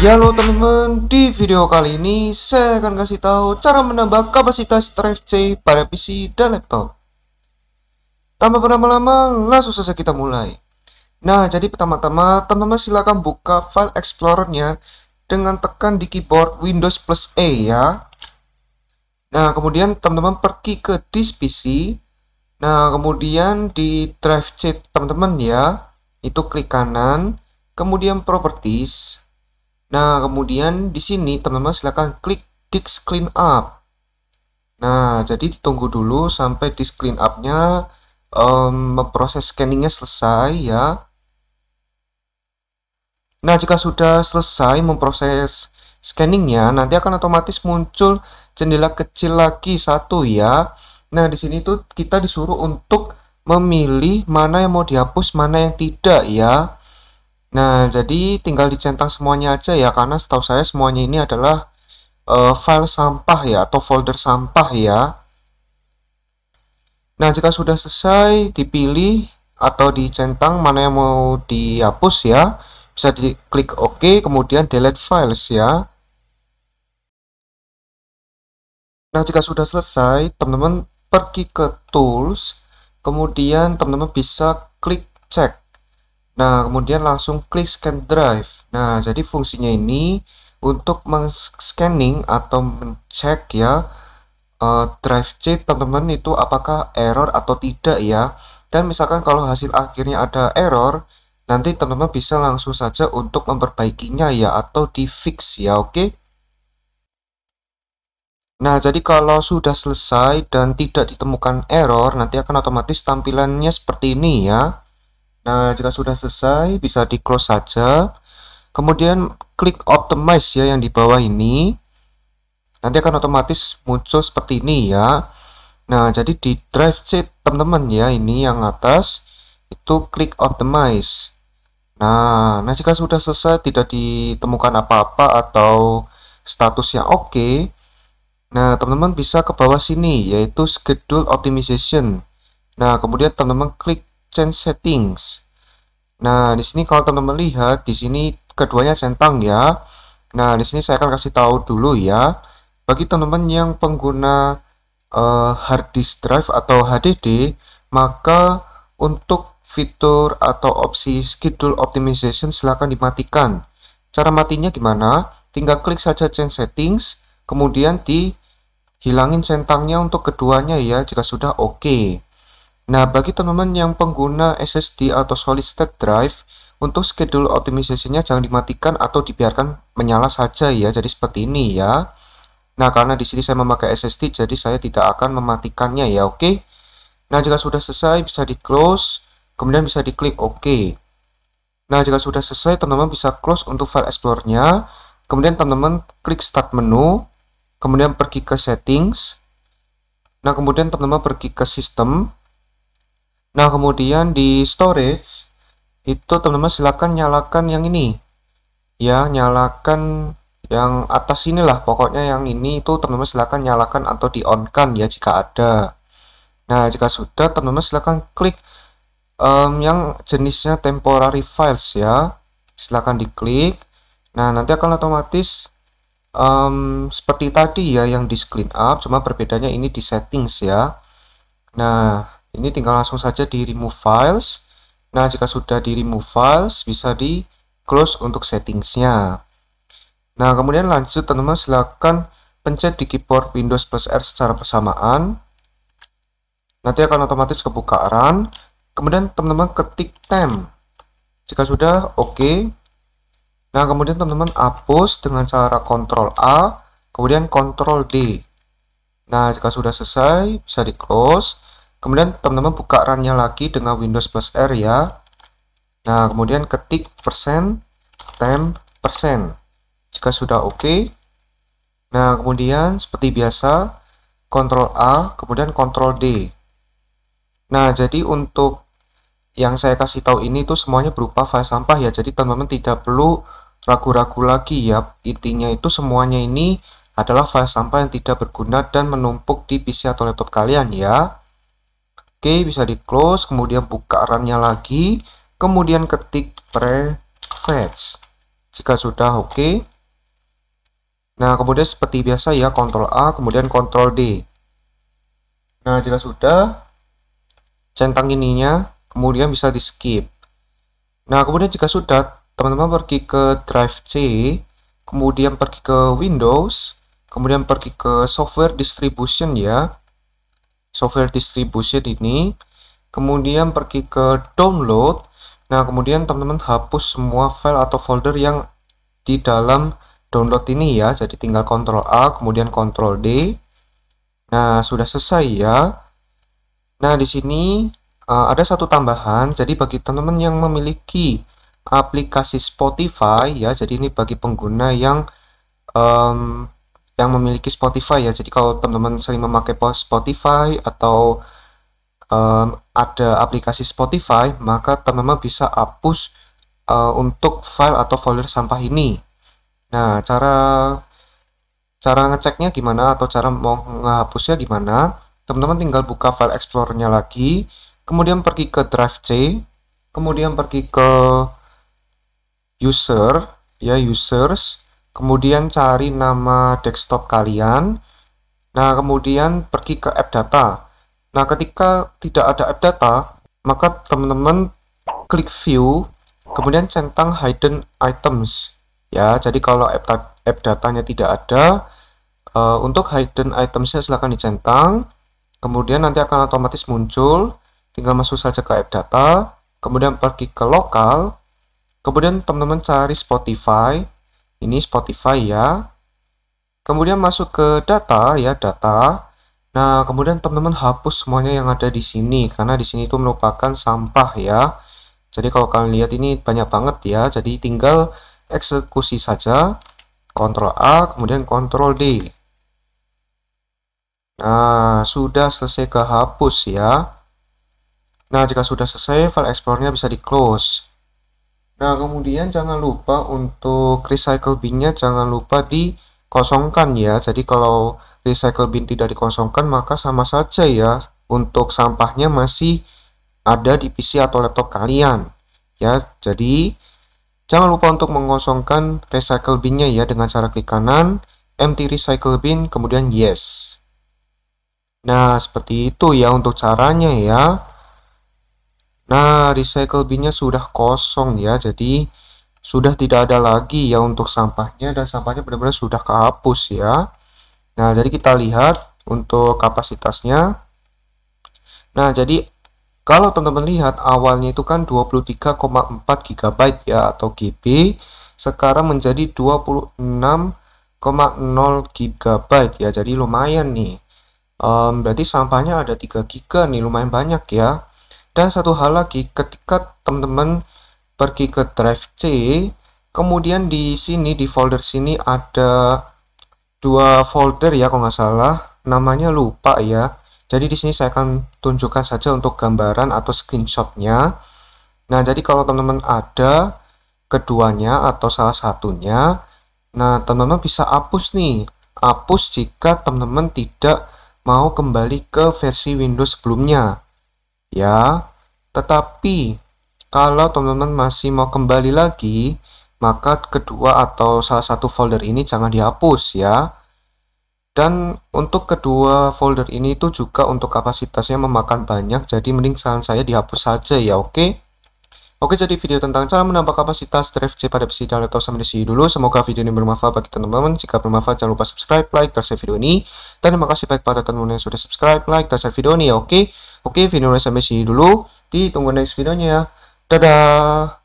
Ya lo teman-teman, di video kali ini saya akan kasih tahu cara menambah kapasitas drive C pada PC dan laptop. Tanpa berlama-lama, langsung saja kita mulai. Nah, jadi pertama-tama teman-teman silakan buka file explorernya dengan tekan di keyboard Windows plus A e, ya. Nah, kemudian teman-teman pergi ke disk PC. Nah, kemudian di drive C teman-teman ya, itu klik kanan, kemudian properties, Nah, kemudian di sini teman-teman silahkan klik disk clean up. Nah, jadi tunggu dulu sampai disk clean up-nya um, memproses scanningnya selesai ya. Nah, jika sudah selesai memproses scanningnya, nanti akan otomatis muncul jendela kecil lagi satu ya. Nah, di sini tuh kita disuruh untuk memilih mana yang mau dihapus, mana yang tidak ya. Nah, jadi tinggal dicentang semuanya aja ya, karena setahu saya semuanya ini adalah uh, file sampah ya, atau folder sampah ya. Nah, jika sudah selesai, dipilih atau dicentang mana yang mau dihapus ya. Bisa diklik OK, kemudian delete files ya. Nah, jika sudah selesai, teman-teman pergi ke tools, kemudian teman-teman bisa klik cek. Nah, kemudian langsung klik scan drive. Nah, jadi fungsinya ini untuk men-scanning atau mencek ya uh, drive C teman-teman itu apakah error atau tidak ya. Dan misalkan kalau hasil akhirnya ada error, nanti teman-teman bisa langsung saja untuk memperbaikinya ya atau di fix ya, oke? Okay? Nah, jadi kalau sudah selesai dan tidak ditemukan error, nanti akan otomatis tampilannya seperti ini ya. Nah, jika sudah selesai bisa di close saja. Kemudian klik optimize ya yang di bawah ini. Nanti akan otomatis muncul seperti ini ya. Nah, jadi di drive sheet teman-teman ya ini yang atas itu klik optimize. Nah, nah jika sudah selesai tidak ditemukan apa-apa atau statusnya oke. Okay, nah, teman-teman bisa ke bawah sini yaitu schedule optimization. Nah, kemudian teman-teman klik change settings. Nah, di sini kalau teman-teman lihat, di sini keduanya centang ya. Nah, di sini saya akan kasih tahu dulu ya. Bagi teman-teman yang pengguna uh, hard disk drive atau HDD, maka untuk fitur atau opsi schedule optimization silahkan dimatikan. Cara matinya gimana? Tinggal klik saja change settings, kemudian dihilangin centangnya untuk keduanya ya jika sudah oke. Okay. Nah, bagi teman-teman yang pengguna SSD atau solid state drive, untuk schedule optimization-nya jangan dimatikan atau dibiarkan menyala saja ya. Jadi seperti ini ya. Nah, karena di sini saya memakai SSD, jadi saya tidak akan mematikannya ya, oke? Nah, jika sudah selesai bisa di-close, kemudian bisa diklik oke Nah, jika sudah selesai, teman-teman bisa close untuk file explorer-nya. Kemudian teman-teman klik start menu, kemudian pergi ke settings. Nah, kemudian teman-teman pergi ke sistem, Nah, kemudian di storage itu teman-teman silakan nyalakan yang ini. Ya, nyalakan yang atas inilah pokoknya yang ini itu teman-teman silakan nyalakan atau di on kan ya jika ada. Nah, jika sudah teman-teman silakan klik um, yang jenisnya temporary files ya. Silakan diklik. Nah, nanti akan otomatis um, seperti tadi ya yang di screen up cuma perbedaannya ini di settings ya. Nah, ini tinggal langsung saja di remove files. Nah, jika sudah di remove files, bisa di close untuk settingsnya. Nah, kemudian lanjut teman-teman silahkan pencet di keyboard Windows plus R secara bersamaan. Nanti akan otomatis kebuka run. Kemudian teman-teman ketik temp. Jika sudah, oke. Okay. Nah, kemudian teman-teman hapus dengan cara Ctrl A, kemudian Ctrl D. Nah, jika sudah selesai, bisa di-close. Kemudian teman-teman buka runnya lagi dengan Windows plus R ya. Nah, kemudian ketik persen temp persen. Jika sudah oke. Okay. Nah, kemudian seperti biasa Ctrl A, kemudian Ctrl D. Nah, jadi untuk yang saya kasih tahu ini itu semuanya berupa file sampah ya. Jadi teman-teman tidak perlu ragu-ragu lagi ya. Intinya itu semuanya ini adalah file sampah yang tidak berguna dan menumpuk di PC atau laptop kalian ya. Oke, bisa di close, kemudian buka run-nya lagi, kemudian ketik prefetch. Jika sudah oke. Okay. Nah, kemudian seperti biasa ya, Ctrl A, kemudian Ctrl D. Nah, jika sudah, centang ininya, kemudian bisa di skip. Nah, kemudian jika sudah, teman-teman pergi ke drive C, kemudian pergi ke Windows, kemudian pergi ke software distribution ya, software distribution ini kemudian pergi ke download nah kemudian teman-teman hapus semua file atau folder yang di dalam download ini ya jadi tinggal Ctrl A kemudian Ctrl D nah sudah selesai ya nah di sini uh, ada satu tambahan jadi bagi teman-teman yang memiliki aplikasi Spotify ya jadi ini bagi pengguna yang um, yang memiliki Spotify ya. Jadi kalau teman-teman sering memakai Spotify atau um, ada aplikasi Spotify, maka teman-teman bisa hapus uh, untuk file atau folder sampah ini. Nah, cara cara ngeceknya gimana atau cara mau menghapusnya gimana? Teman-teman tinggal buka file explorer-nya lagi, kemudian pergi ke drive C, kemudian pergi ke user ya users kemudian cari nama desktop kalian nah kemudian pergi ke app data nah ketika tidak ada app data maka teman-teman klik view kemudian centang hidden items ya jadi kalau app, app datanya tidak ada uh, untuk hidden itemsnya silahkan dicentang kemudian nanti akan otomatis muncul tinggal masuk saja ke app data kemudian pergi ke lokal kemudian teman-teman cari Spotify ini Spotify ya. Kemudian masuk ke data ya, data. Nah, kemudian teman-teman hapus semuanya yang ada di sini karena di sini itu merupakan sampah ya. Jadi kalau kalian lihat ini banyak banget ya. Jadi tinggal eksekusi saja. Ctrl A, kemudian Ctrl D. Nah, sudah selesai kehapus ya. Nah, jika sudah selesai, file explorer-nya bisa di close. Nah, kemudian jangan lupa untuk recycle binnya jangan lupa dikosongkan ya. Jadi kalau recycle bin tidak dikosongkan maka sama saja ya untuk sampahnya masih ada di PC atau laptop kalian. Ya, jadi jangan lupa untuk mengosongkan recycle binnya ya dengan cara klik kanan, empty recycle bin, kemudian yes. Nah, seperti itu ya untuk caranya ya. Nah, recycle binnya sudah kosong ya, jadi sudah tidak ada lagi ya untuk sampahnya dan sampahnya benar-benar sudah kehapus ya. Nah, jadi kita lihat untuk kapasitasnya. Nah, jadi kalau teman-teman lihat awalnya itu kan 23,4 GB ya atau GB, sekarang menjadi 26,0 GB ya. Jadi lumayan nih. Um, berarti sampahnya ada 3 GB nih, lumayan banyak ya. Dan satu hal lagi, ketika teman-teman pergi ke drive C, kemudian di sini, di folder sini ada dua folder ya kalau nggak salah, namanya lupa ya. Jadi di sini saya akan tunjukkan saja untuk gambaran atau screenshotnya. Nah, jadi kalau teman-teman ada keduanya atau salah satunya, nah teman-teman bisa hapus nih. Hapus jika teman-teman tidak mau kembali ke versi Windows sebelumnya ya. Tetapi kalau teman-teman masih mau kembali lagi, maka kedua atau salah satu folder ini jangan dihapus ya. Dan untuk kedua folder ini itu juga untuk kapasitasnya memakan banyak, jadi mending saran saya dihapus saja ya, oke? Oke, jadi video tentang cara menambah kapasitas drive C pada PC dan laptop sampai di sini dulu. Semoga video ini bermanfaat bagi teman-teman. Jika bermanfaat, jangan lupa subscribe, like, dan share video ini. Dan terima kasih baik pada teman-teman yang sudah subscribe, like, dan share video ini ya, oke? Okay? Oke, video sampai sini dulu. Tunggu next videonya. Ya. Dadah!